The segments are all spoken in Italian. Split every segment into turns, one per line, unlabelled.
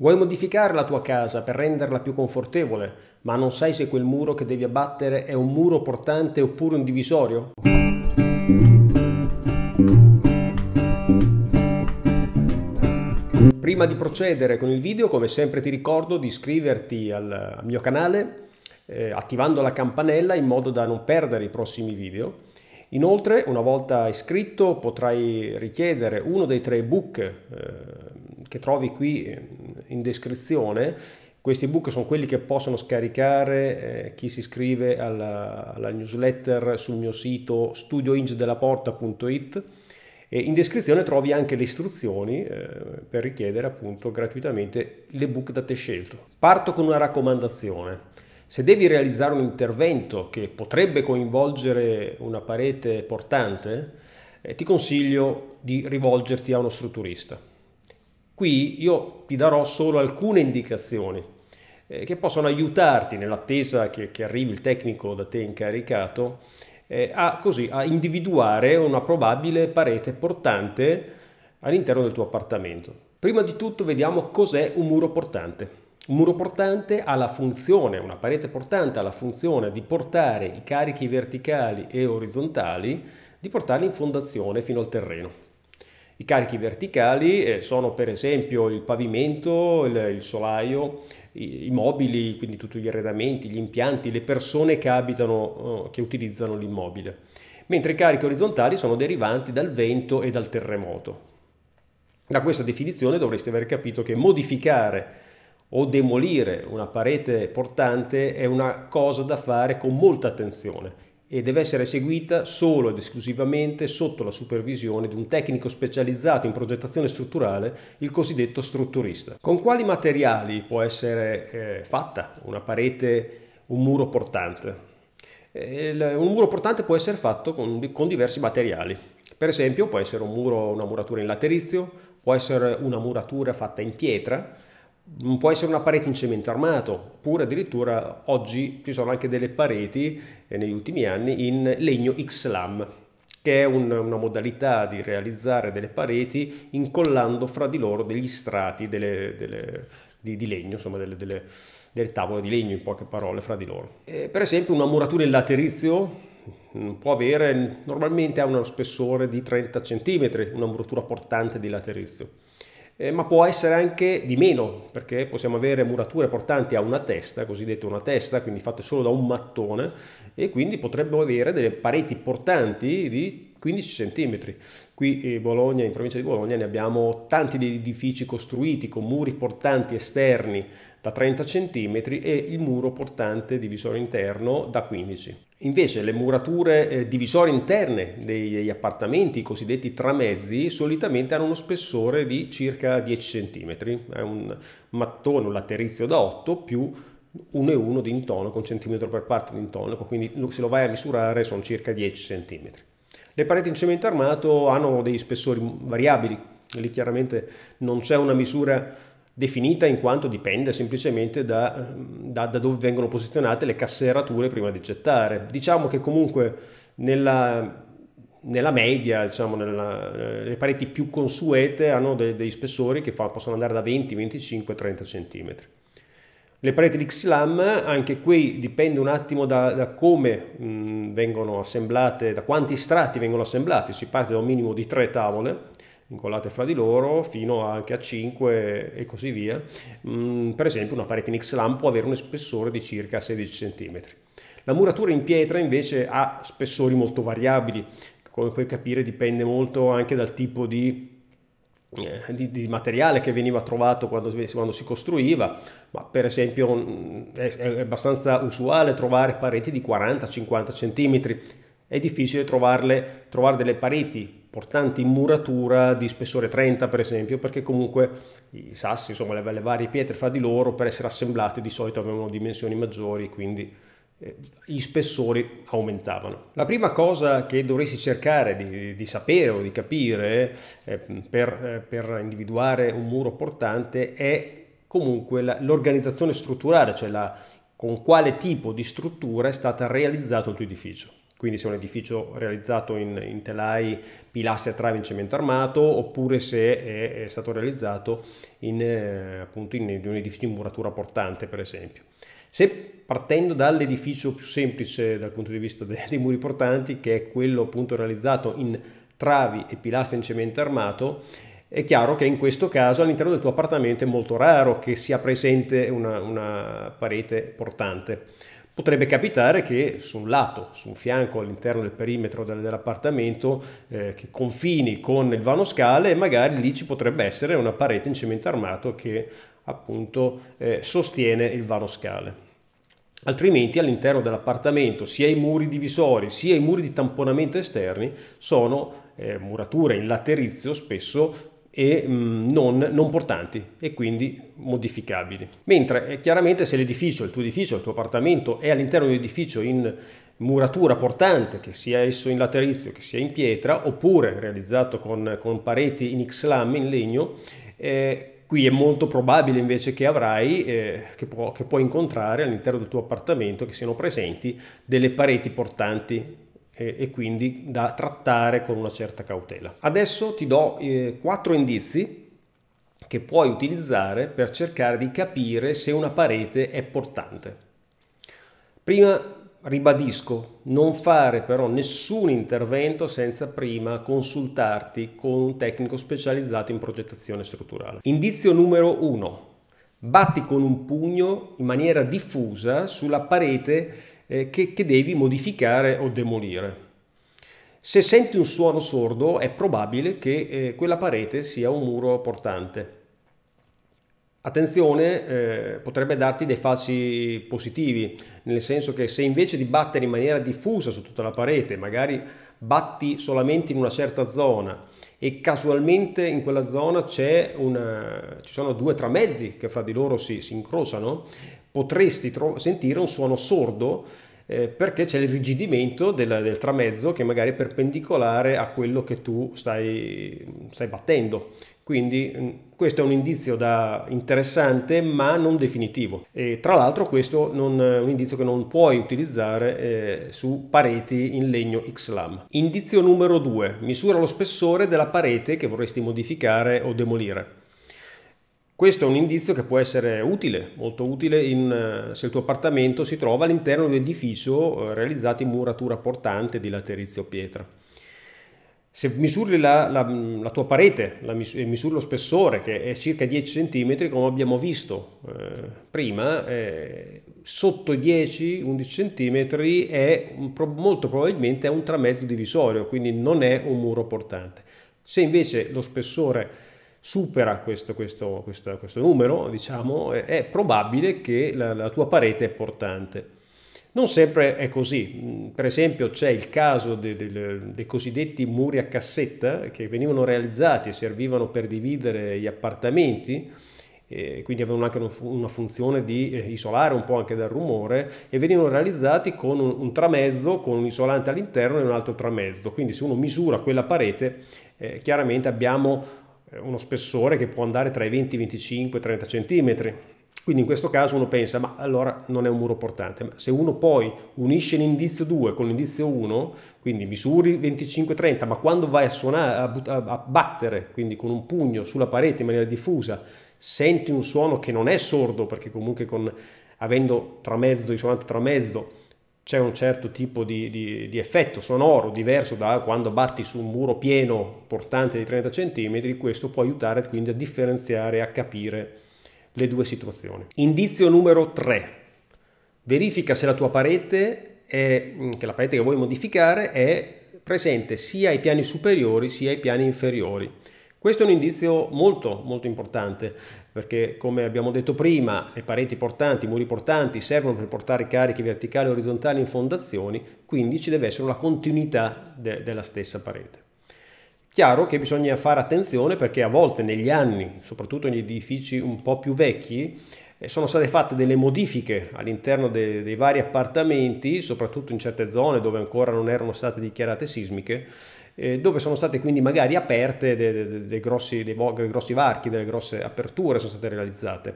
Vuoi modificare la tua casa per renderla più confortevole, ma non sai se quel muro che devi abbattere è un muro portante oppure un divisorio? Prima di procedere con il video, come sempre ti ricordo di iscriverti al mio canale eh, attivando la campanella in modo da non perdere i prossimi video. Inoltre, una volta iscritto, potrai richiedere uno dei tre ebook eh, che trovi qui eh, in descrizione. Questi ebook sono quelli che possono scaricare eh, chi si iscrive alla, alla, newsletter sul mio sito studioingdelaporta.it e in descrizione trovi anche le istruzioni eh, per richiedere appunto gratuitamente l'ebook da te scelto. Parto con una raccomandazione. Se devi realizzare un intervento che potrebbe coinvolgere una parete portante, eh, ti consiglio di rivolgerti a uno strutturista. Qui io ti darò solo alcune indicazioni eh, che possono aiutarti nell'attesa che, che, arrivi il tecnico da te incaricato eh, a, così, a individuare una probabile parete portante all'interno del tuo appartamento. Prima di tutto vediamo cos'è un muro portante. Un muro portante ha la funzione, una parete portante ha la funzione di portare i carichi verticali e orizzontali, di portarli in fondazione fino al terreno. I carichi verticali eh, sono per esempio il pavimento, il, il solaio, i, i, mobili, quindi tutti gli arredamenti, gli impianti, le persone che abitano, eh, che utilizzano l'immobile. Mentre i carichi orizzontali sono derivanti dal vento e dal terremoto. Da questa definizione dovreste aver capito che modificare o demolire una parete portante è una cosa da fare con molta attenzione e deve essere eseguita solo ed esclusivamente sotto la supervisione di un tecnico specializzato in progettazione strutturale, il cosiddetto strutturista. Con quali materiali può essere eh, fatta una parete, un muro portante? Il, un muro portante può essere fatto con, con diversi materiali. Per esempio può essere un muro, una muratura in laterizio, può essere una muratura fatta in pietra, può essere una parete in cemento armato, oppure addirittura oggi ci sono anche delle pareti eh, negli ultimi anni in legno X-Lam, che è un, una modalità di realizzare delle pareti incollando fra di loro degli strati delle, delle, di, di, legno, insomma delle, delle, tavole di legno in poche parole fra di loro. Eh, per esempio una muratura in laterizio può avere, normalmente ha uno spessore di 30 cm, una muratura portante di laterizio eh, ma può essere anche di meno, perché possiamo avere murature portanti a una testa, cosiddetta una testa, quindi fatte solo da un mattone, e quindi potrebbero avere delle pareti portanti di 15 cm. Qui in eh, Bologna, in provincia di Bologna, ne abbiamo tanti edifici costruiti con muri portanti esterni da 30 cm e il muro portante divisore interno da 15. Invece le murature eh, divisorie interne degli appartamenti, i cosiddetti tramezzi, solitamente hanno uno spessore di circa 10 cm, è un mattone, un laterizio da 8 più 1,1 di intonaco, un centimetro per parte di intonaco, quindi se lo vai a misurare sono circa 10 cm. Le pareti in cemento armato hanno dei spessori variabili, lì chiaramente non c'è una misura definita in quanto dipende semplicemente da, ehm, da, da, dove vengono posizionate le casserature prima di gettare. Diciamo che comunque nella, nella media, diciamo, nella, le pareti più consuete hanno dei, dei spessori che fa, possono andare da 20, 25, 30 cm. Le pareti di Xlam, anche qui dipende un attimo da, da come mh, vengono assemblate, da quanti strati vengono assemblati, si parte da un minimo di tre tavole incollate fra di loro fino anche a 5 e così via. Mm, per esempio una parete in X-LAM può avere uno spessore di circa 16 cm. La muratura in pietra invece ha spessori molto variabili, come puoi capire dipende molto anche dal tipo di eh, di, di, materiale che veniva trovato quando, quando, si costruiva, ma per esempio mm, è, è abbastanza usuale trovare pareti di 40-50 cm, è difficile trovarle, trovare delle pareti portanti in muratura di spessore 30 per esempio, perché comunque i sassi, insomma le, le varie pietre fra di loro per essere assemblate di solito avevano dimensioni maggiori, quindi eh, gli spessori aumentavano. La prima cosa che dovresti cercare di, di sapere o di capire eh, per, eh, per individuare un muro portante è comunque la, l'organizzazione strutturale, cioè la, con quale tipo di struttura è stato realizzato il tuo edificio quindi se è un edificio realizzato in, in telai, pilastri a travi in cemento armato, oppure se è, è stato realizzato in, eh, appunto in, in un edificio in muratura portante, per esempio. Se partendo dall'edificio più semplice dal punto di vista dei, dei muri portanti, che è quello appunto realizzato in travi e pilastri in cemento armato, è chiaro che in questo caso all'interno del tuo appartamento è molto raro che sia presente una, una parete portante Potrebbe capitare che su un lato, su un fianco all'interno del perimetro dell'appartamento eh, che confini con il vano scale, magari lì ci potrebbe essere una parete in cemento armato che appunto eh, sostiene il vano scale. Altrimenti all'interno dell'appartamento sia i muri divisori sia i muri di tamponamento esterni sono eh, murature in laterizio spesso e mm, non, non, portanti e quindi modificabili. Mentre eh, chiaramente se l'edificio, il tuo edificio, il tuo appartamento è all'interno di un edificio in muratura portante, che sia esso in laterizio, che sia in pietra, oppure realizzato con, con pareti in X-lam, in legno, eh, qui è molto probabile invece che avrai, eh, che, può, che puoi incontrare all'interno del tuo appartamento, che siano presenti delle pareti portanti e, e quindi da trattare con una certa cautela. Adesso ti do eh, quattro indizi che puoi utilizzare per cercare di capire se una parete è portante. Prima ribadisco, non fare però nessun intervento senza prima consultarti con un tecnico specializzato in progettazione strutturale. Indizio numero 1. Batti con un pugno in maniera diffusa sulla parete eh, che, che devi modificare o demolire. Se senti un suono sordo è probabile che eh, quella parete sia un muro portante. Attenzione, eh, potrebbe darti dei falsi positivi, nel senso che se invece di battere in maniera diffusa su tutta la parete, magari batti solamente in una certa zona e casualmente in quella zona una, ci sono due tramezzi che fra di loro si, si incrociano, potresti tro- sentire un suono sordo eh, perché c'è l'irrigidimento del, del, tramezzo che magari è perpendicolare a quello che tu stai, stai battendo. Quindi mm, questo è un indizio interessante ma non definitivo. E, tra l'altro questo non, è un indizio che non puoi utilizzare eh, su pareti in legno XLAM. Indizio numero 2. Misura lo spessore della parete che vorresti modificare o demolire. Questo è un indizio che può essere utile, molto utile in, eh, se il tuo appartamento si trova all'interno di un edificio eh, realizzato in muratura portante di laterizio pietra. Se misuri la, la, mm, la tua parete e misuri, misuri lo spessore, che è circa 10 cm, come abbiamo visto eh, prima, eh, sotto 10-11 cm è un, molto probabilmente è un tramezzo divisorio, quindi non è un muro portante. Se invece lo spessore supera questo, questo, questo, questo numero, diciamo, è probabile che la, la tua parete è portante. Non sempre è così, per esempio c'è il caso dei, dei, dei cosiddetti muri a cassetta che venivano realizzati e servivano per dividere gli appartamenti, quindi avevano anche una funzione di eh, isolare un po' anche dal rumore e venivano realizzati con un, un tramezzo, con un isolante all'interno e un altro tramezzo, quindi se uno misura quella parete eh, chiaramente abbiamo eh, uno spessore che può andare tra i 20, 25, 30 centimetri. Quindi in questo caso uno pensa, ma allora non è un muro portante, ma se uno poi unisce l'indizio 2 con l'indizio 1, quindi misuri 25-30, ma quando vai a, suonare, a, a battere, quindi con un pugno sulla parete in maniera diffusa, senti un suono che non è sordo, perché comunque con, avendo tramezzo, i suonanti tramezzo, c'è un certo tipo di, di, di, effetto sonoro diverso da quando batti su un muro pieno portante di 30 cm, questo può aiutare quindi a differenziare e a capire le due situazioni. Indizio numero 3. Verifica se la tua parete, è, mm, che la parete che vuoi modificare, è presente sia ai piani superiori sia ai piani inferiori. Questo è un indizio molto molto importante perché come abbiamo detto prima le pareti portanti, i muri portanti servono per portare carichi verticali e orizzontali in fondazioni, quindi ci deve essere una continuità de della stessa parete. Chiaro che bisogna fare attenzione perché a volte negli anni, soprattutto negli edifici un po' più vecchi, eh, sono state fatte delle modifiche all'interno dei, dei vari appartamenti, soprattutto in certe zone dove ancora non erano state dichiarate sismiche, eh, dove sono state quindi magari aperte dei, dei, dei, grossi, dei, grossi, varchi, delle grosse aperture sono state realizzate.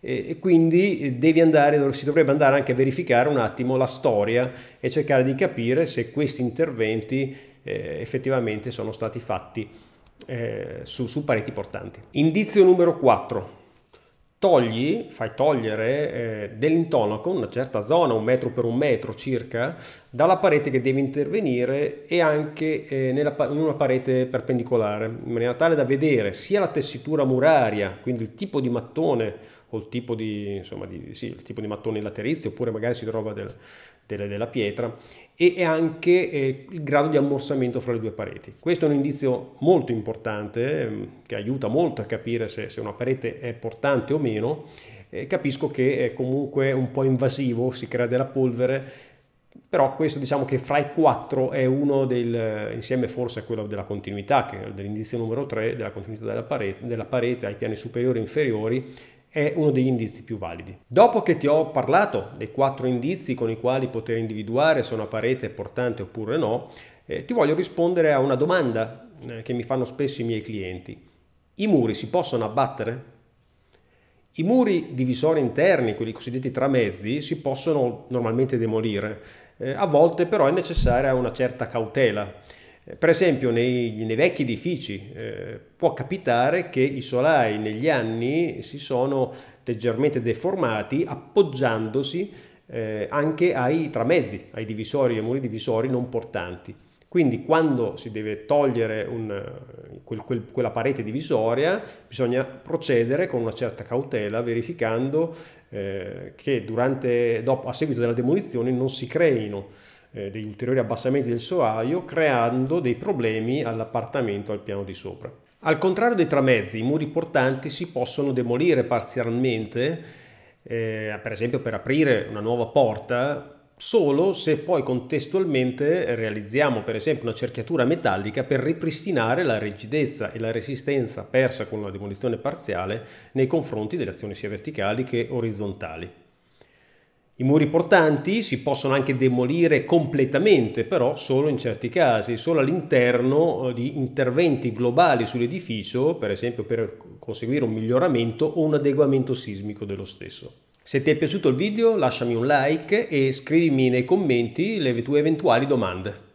E, e quindi eh, devi andare, si dovrebbe andare anche a verificare un attimo la storia e cercare di capire se questi interventi eh, effettivamente sono stati fatti eh, su, su pareti portanti. Indizio numero 4 togli, fai togliere eh, dell'intonaco una certa zona, un metro per un metro circa, dalla parete che devi intervenire e anche eh, nella, in una parete perpendicolare, in maniera tale da vedere sia la tessitura muraria, quindi il tipo di mattone o il tipo di, insomma, di, sì, il tipo di mattoni laterizi, oppure magari si trova del, del, della pietra, e anche eh, il grado di ammorsamento fra le due pareti. Questo è un indizio molto importante eh, che aiuta molto a capire se, se una parete è portante o meno. Eh, capisco che è comunque un po' invasivo, si crea della polvere, però questo diciamo che fra i quattro è uno del, insieme forse a quello della continuità, che è l'indizio numero 3 della continuità della parete, della parete ai piani superiori e inferiori, è uno degli indizi più validi. Dopo che ti ho parlato dei quattro indizi con i quali poter individuare se una parete è portante oppure no, eh, ti voglio rispondere a una domanda eh, che mi fanno spesso i miei clienti. I muri si possono abbattere? I muri divisori interni, quelli cosiddetti tramezzi, si possono normalmente demolire, eh, a volte però è necessaria una certa cautela eh, per esempio nei, nei vecchi edifici eh, può capitare che i solai negli anni si sono leggermente deformati appoggiandosi eh, anche ai tramezzi, ai divisori, ai muri divisori non portanti. Quindi quando si deve togliere un, eh, quel, quel, quella parete divisoria bisogna procedere con una certa cautela verificando eh, che durante, dopo, a seguito della demolizione non si creino eh, degli ulteriori abbassamenti del soaio creando dei problemi all'appartamento al piano di sopra. Al contrario dei tramezzi, i muri portanti si possono demolire parzialmente, eh, per esempio per aprire una nuova porta, solo se poi contestualmente realizziamo per esempio una cerchiatura metallica per ripristinare la rigidezza e la resistenza persa con la demolizione parziale nei confronti delle azioni sia verticali che orizzontali. I muri portanti si possono anche demolire completamente, però solo in certi casi, solo all'interno eh, di interventi globali sull'edificio, per esempio per conseguire un miglioramento o un adeguamento sismico dello stesso. Se ti è piaciuto il video lasciami un like e scrivimi nei commenti le tue eventuali domande.